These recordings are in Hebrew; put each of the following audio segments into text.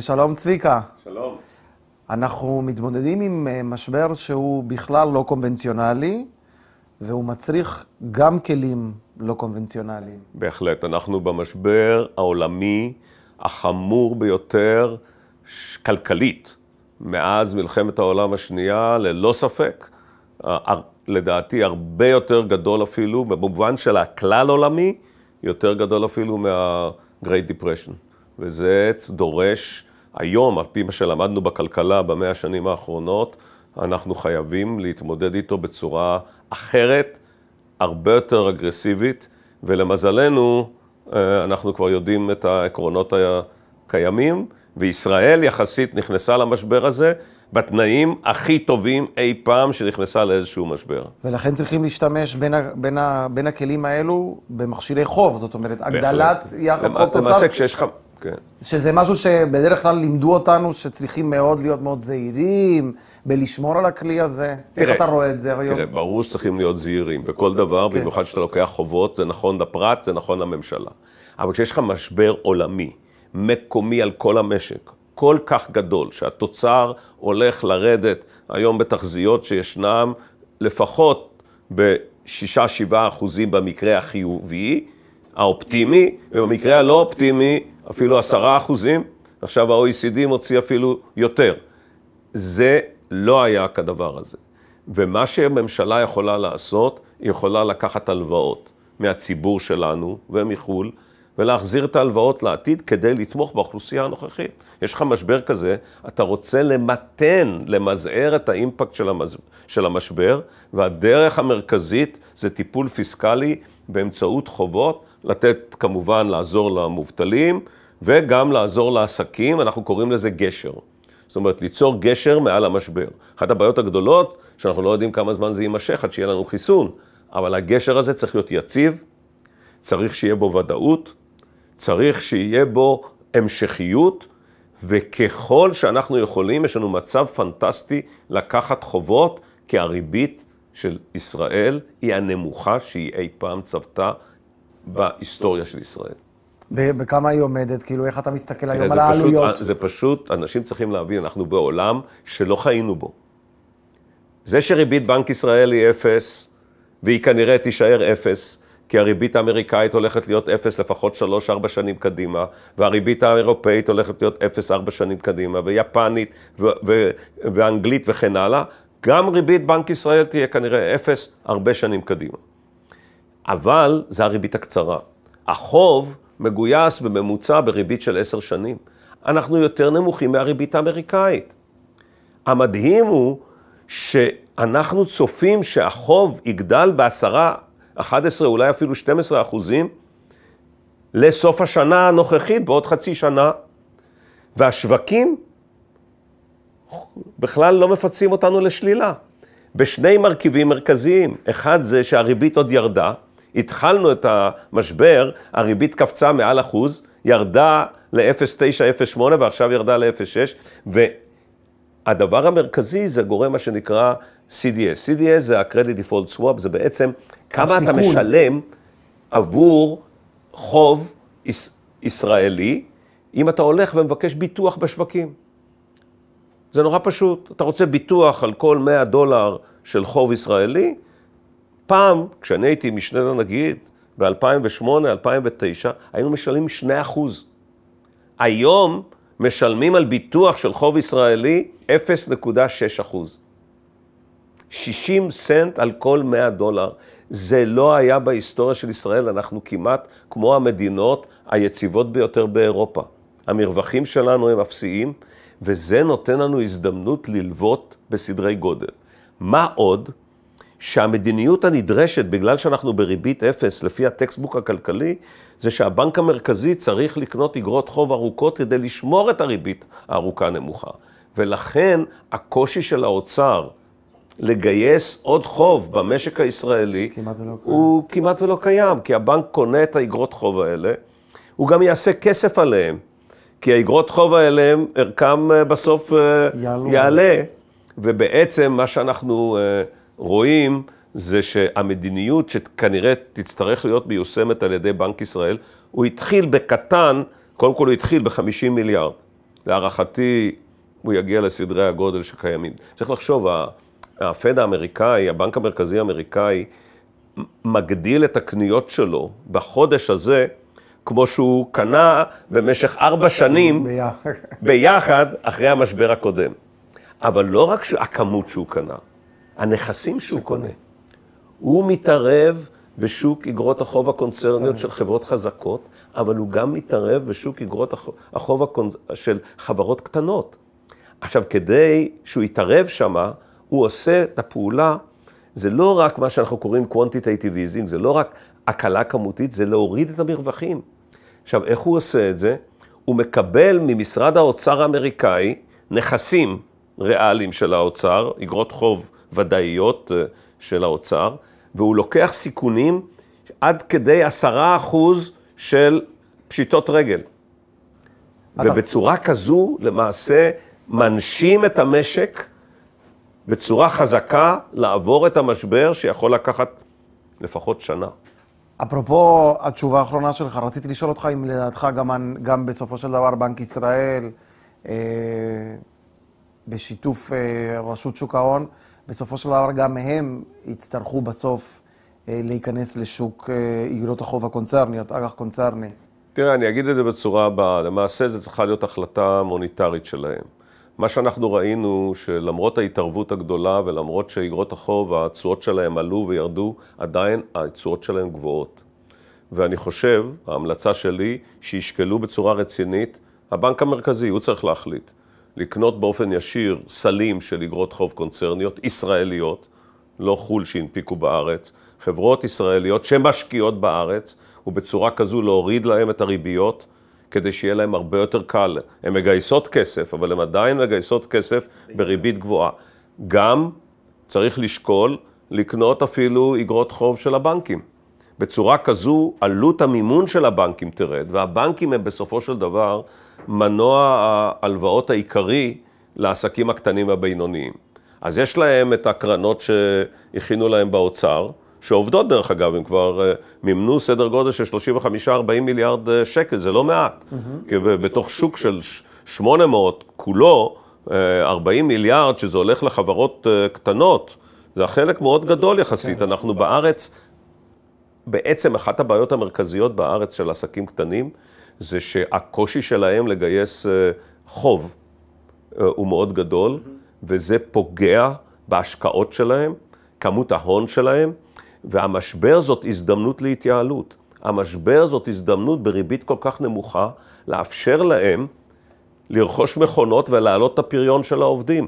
שלום צביקה. שלום. אנחנו מתמודדים עם אה, משבר שהוא בכלל לא קונבנציונלי, והוא מצריך גם כלים לא קונבנציונליים. בהחלט, אנחנו במשבר העולמי החמור ביותר כלכלית מאז מלחמת העולם השנייה, ללא ספק. אה, לדעתי הרבה יותר גדול אפילו, במובן של הכלל עולמי, יותר גדול אפילו מה-Great Depression. וזה דורש, היום, על פי מה שלמדנו בכלכלה במאה השנים האחרונות, אנחנו חייבים להתמודד איתו בצורה אחרת, הרבה יותר אגרסיבית, ולמזלנו, אה, אנחנו כבר יודעים את העקרונות הקיימים, וישראל יחסית נכנסה למשבר הזה בתנאים הכי טובים אי פעם שנכנסה לאיזשהו משבר. ולכן צריכים להשתמש בין, ה, בין, ה, בין הכלים האלו במכשילי חוב, זאת אומרת, הגדלת יחס חוב תוצר. למעשה כשיש לך... כן. שזה משהו שבדרך כלל לימדו אותנו שצריכים מאוד להיות מאוד זהירים, בלשמור על הכלי הזה. תראה, איך אתה רואה את זה היום? תראה, ברור שצריכים להיות זהירים בכל דבר, כן. במיוחד כשאתה לוקח חובות, זה נכון לפרט, זה נכון לממשלה. אבל כשיש לך משבר עולמי, מקומי על כל המשק, כל כך גדול, שהתוצר הולך לרדת היום בתחזיות שישנם לפחות ב-6-7 אחוזים במקרה החיובי, האופטימי, ובמקרה הלא אופטימי, אפילו לא עשרה אחוזים, עכשיו ה-OECD מוציא אפילו יותר. זה לא היה כדבר הזה. ומה שממשלה יכולה לעשות, היא יכולה לקחת הלוואות מהציבור שלנו ומחו"ל, ולהחזיר את ההלוואות לעתיד כדי לתמוך באוכלוסייה הנוכחית. יש לך משבר כזה, אתה רוצה למתן, למזער את האימפקט של, המז... של המשבר, והדרך המרכזית זה טיפול פיסקלי באמצעות חובות לתת כמובן, לעזור למובטלים, וגם לעזור לעסקים, אנחנו קוראים לזה גשר. זאת אומרת, ליצור גשר מעל המשבר. אחת הבעיות הגדולות, שאנחנו לא יודעים כמה זמן זה יימשך עד שיהיה לנו חיסון, אבל הגשר הזה צריך להיות יציב, צריך שיהיה בו ודאות, צריך שיהיה בו המשכיות, וככל שאנחנו יכולים, יש לנו מצב פנטסטי לקחת חובות, כי הריבית של ישראל היא הנמוכה שהיא אי פעם צוותה. בהיסטוריה של ישראל. בכמה היא עומדת? כאילו, איך אתה מסתכל היום על העלויות? זה פשוט, אנשים צריכים להבין, אנחנו בעולם שלא חיינו בו. זה שריבית בנק ישראל היא אפס, והיא כנראה תישאר אפס, כי הריבית האמריקאית הולכת להיות אפס לפחות שלוש-ארבע שנים קדימה, והריבית האירופאית הולכת להיות אפס ארבע שנים קדימה, ויפנית, ו- ו- ואנגלית וכן הלאה, גם ריבית בנק ישראל תהיה כנראה אפס הרבה שנים קדימה. אבל זה הריבית הקצרה. החוב מגויס בממוצע בריבית של עשר שנים. אנחנו יותר נמוכים מהריבית האמריקאית. המדהים הוא שאנחנו צופים שהחוב יגדל בעשרה, 11, אולי אפילו 12 אחוזים לסוף השנה הנוכחית, בעוד חצי שנה. והשווקים בכלל לא מפצים אותנו לשלילה. בשני מרכיבים מרכזיים, אחד זה שהריבית עוד ירדה, התחלנו את המשבר, הריבית קפצה מעל אחוז, ירדה ל 09 08 ועכשיו ירדה ל-0.6, והדבר המרכזי זה גורם מה שנקרא CDS. CDS זה ה-Credit Default Swap, זה בעצם כמה הסיכון. אתה משלם עבור חוב יש, ישראלי, אם אתה הולך ומבקש ביטוח בשווקים. זה נורא פשוט, אתה רוצה ביטוח על כל 100 דולר של חוב ישראלי, פעם, כשאני הייתי משנה לנגיד, ב-2008, 2009, היינו משלמים 2%. היום משלמים על ביטוח של חוב ישראלי 0.6%. 60 סנט על כל 100 דולר. זה לא היה בהיסטוריה של ישראל, אנחנו כמעט כמו המדינות היציבות ביותר באירופה. המרווחים שלנו הם אפסיים, וזה נותן לנו הזדמנות ללוות בסדרי גודל. מה עוד? שהמדיניות הנדרשת, בגלל שאנחנו בריבית אפס, לפי הטקסטבוק הכלכלי, זה שהבנק המרכזי צריך לקנות אגרות חוב ארוכות כדי לשמור את הריבית הארוכה נמוכה. ולכן הקושי של האוצר לגייס עוד חוב במשק הישראלי, כמעט הוא קיים. כמעט ולא קיים, כי הבנק קונה את האגרות חוב האלה, הוא גם יעשה כסף עליהן, כי האגרות חוב האלה, ערכם אה, בסוף אה, יעלו. יעלה, ובעצם מה שאנחנו... אה, רואים זה שהמדיניות שכנראה תצטרך להיות מיושמת על ידי בנק ישראל, הוא התחיל בקטן, קודם כל הוא התחיל ב-50 מיליארד. להערכתי הוא יגיע לסדרי הגודל שקיימים. צריך לחשוב, הפד האמריקאי, הבנק המרכזי האמריקאי, מגדיל את הקניות שלו בחודש הזה, כמו שהוא קנה במשך ארבע שנים ביחד אחרי המשבר הקודם. אבל לא רק הכמות שהוא קנה, הנכסים שהוא קונה. הוא מתערב בשוק איגרות החוב הקונצרניות של חברות חזקות, אבל הוא גם מתערב בשוק איגרות החוב הקונצ... של חברות קטנות. עכשיו, כדי שהוא יתערב שמה, הוא עושה את הפעולה, זה לא רק מה שאנחנו קוראים quantitative easing, זה לא רק הקלה כמותית, זה להוריד את המרווחים. עכשיו, איך הוא עושה את זה? הוא מקבל ממשרד האוצר האמריקאי נכסים ריאליים של האוצר, אגרות חוב ודאיות אה, של האוצר, והוא לוקח סיכונים עד כדי עשרה אחוז של פשיטות רגל. ובצורה כזו למעשה מנשים את המשק בצורה חזקה לעבור את המשבר שיכול לקחת לפחות שנה. אפרופו התשובה האחרונה שלך, רציתי לשאול אותך אם לדעתך גם, גם בסופו של דבר בנק ישראל, אה, בשיתוף אה, רשות שוק ההון, בסופו של דבר גם הם יצטרכו בסוף אה, להיכנס לשוק איגרות אה, החוב הקונצרניות, אג"ח קונצרני. תראה, אני אגיד את זה בצורה הבאה. למעשה זו צריכה להיות החלטה מוניטרית שלהם. מה שאנחנו ראינו, שלמרות ההתערבות הגדולה ולמרות שאיגרות החוב, התשואות שלהם עלו וירדו, עדיין התשואות שלהם גבוהות. ואני חושב, ההמלצה שלי, שישקלו בצורה רצינית, הבנק המרכזי, הוא צריך להחליט. לקנות באופן ישיר סלים של אגרות חוב קונצרניות ישראליות, לא חו"ל שהנפיקו בארץ, חברות ישראליות שמשקיעות בארץ, ובצורה כזו להוריד להם את הריביות, כדי שיהיה להם הרבה יותר קל. הן מגייסות כסף, אבל הן עדיין מגייסות כסף בריבית גבוהה. גם צריך לשקול לקנות אפילו אגרות חוב של הבנקים. בצורה כזו, עלות המימון של הבנקים תרד, והבנקים הם בסופו של דבר מנוע ההלוואות העיקרי לעסקים הקטנים והבינוניים. אז יש להם את הקרנות שהכינו להם באוצר, שעובדות דרך אגב, הם כבר אה, מימנו סדר גודל של 35-40 מיליארד אה, שקל, זה לא מעט. Mm-hmm. בתוך שוק של 800 כולו, 40 אה, מיליארד, שזה הולך לחברות קטנות, זה חלק מאוד גדול יחסית. כן. אנחנו בארץ, בעצם אחת הבעיות המרכזיות בארץ של עסקים קטנים, זה שהקושי שלהם לגייס אה, חוב אה, הוא מאוד גדול, וזה פוגע בהשקעות שלהם, כמות ההון שלהם, והמשבר זאת הזדמנות להתייעלות. המשבר זאת הזדמנות בריבית כל כך נמוכה, לאפשר להם לרכוש מכונות ולהעלות את הפריון של העובדים.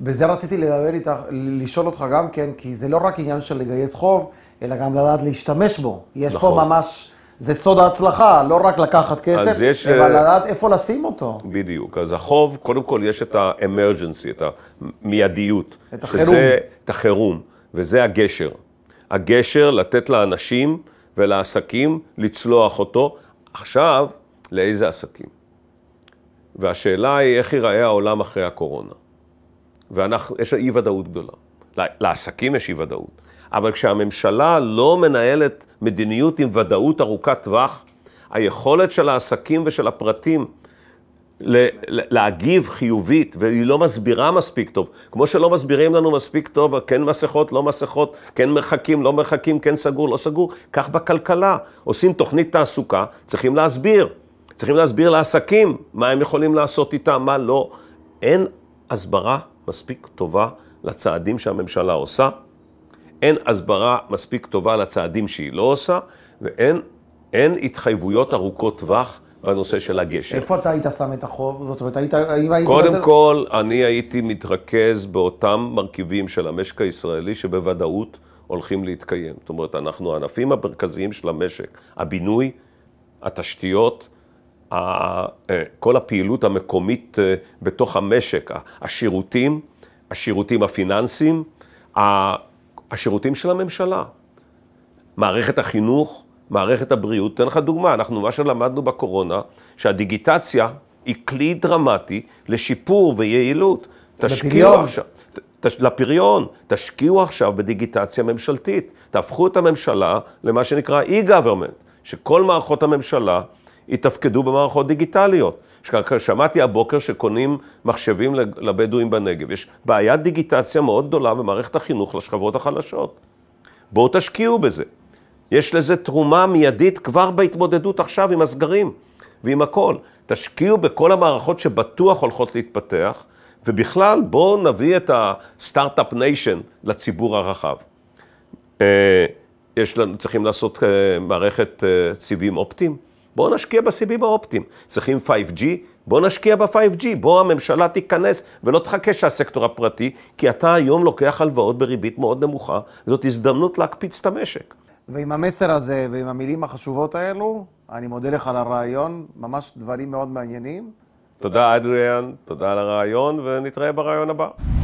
בזה רציתי לדבר איתך, לשאול אותך גם כן, כי זה לא רק עניין של לגייס חוב, אלא גם לדעת להשתמש בו. יש נכון. פה ממש זה סוד ההצלחה, לא רק לקחת כסף, יש, אבל אה, לדעת איפה לשים אותו. בדיוק. אז החוב, קודם כל יש את האמרג'נסי, את המיידיות. את החירום. שזה, את החירום, וזה הגשר. הגשר לתת לאנשים ולעסקים לצלוח אותו. עכשיו, לאיזה עסקים? והשאלה היא איך ייראה העולם אחרי הקורונה. ויש אי ודאות גדולה. לעסקים יש אי ודאות. אבל כשהממשלה לא מנהלת מדיניות עם ודאות ארוכת טווח, היכולת של העסקים ושל הפרטים להגיב חיובית, והיא לא מסבירה מספיק טוב. כמו שלא מסבירים לנו מספיק טוב, כן מסכות, לא מסכות, כן מרחקים, לא מרחקים, כן סגור, לא סגור, כך בכלכלה. עושים תוכנית תעסוקה, צריכים להסביר. צריכים להסביר לעסקים מה הם יכולים לעשות איתם, מה לא. אין הסברה מספיק טובה לצעדים שהממשלה עושה. אין הסברה מספיק טובה לצעדים שהיא לא עושה, ואין אין התחייבויות ארוכות טווח. בנושא של הגשר. איפה אתה היית שם את החוב? זאת אומרת, היית... היית קודם בדל... כל, אני הייתי מתרכז באותם מרכיבים של המשק הישראלי שבוודאות הולכים להתקיים. זאת אומרת, אנחנו הענפים המרכזיים של המשק, הבינוי, התשתיות, אה, כל הפעילות המקומית אה, בתוך המשק, השירותים, השירותים הפיננסיים, השירותים של הממשלה. מערכת החינוך, מערכת הבריאות. אתן לך דוגמה, אנחנו מה שלמדנו בקורונה, שהדיגיטציה היא כלי דרמטי לשיפור ויעילות. תשקיעו עכשיו, תש, לפריון, תשקיעו עכשיו בדיגיטציה ממשלתית. תהפכו את הממשלה למה שנקרא e-government, שכל מערכות הממשלה יתפקדו במערכות דיגיטליות. שמעתי הבוקר שקונים מחשבים לבדואים בנגב. יש בעיית דיגיטציה מאוד גדולה במערכת החינוך לשכבות החלשות. בואו תשקיעו בזה. יש לזה תרומה מיידית כבר בהתמודדות עכשיו עם הסגרים ועם הכל. תשקיעו בכל המערכות שבטוח הולכות להתפתח, ובכלל בואו נביא את הסטארט-אפ ניישן לציבור הרחב. אה, יש לנו, צריכים לעשות אה, מערכת אה, סיבים אופטיים. בואו נשקיע בסיבים האופטיים. צריכים 5G? בואו נשקיע ב-5G, בואו הממשלה תיכנס ולא תחכה שהסקטור הפרטי, כי אתה היום לוקח הלוואות בריבית מאוד נמוכה, זאת הזדמנות להקפיץ את המשק. ועם המסר הזה ועם המילים החשובות האלו, אני מודה לך על הרעיון, ממש דברים מאוד מעניינים. תודה, אדריאן, תודה על הרעיון, ונתראה ברעיון הבא.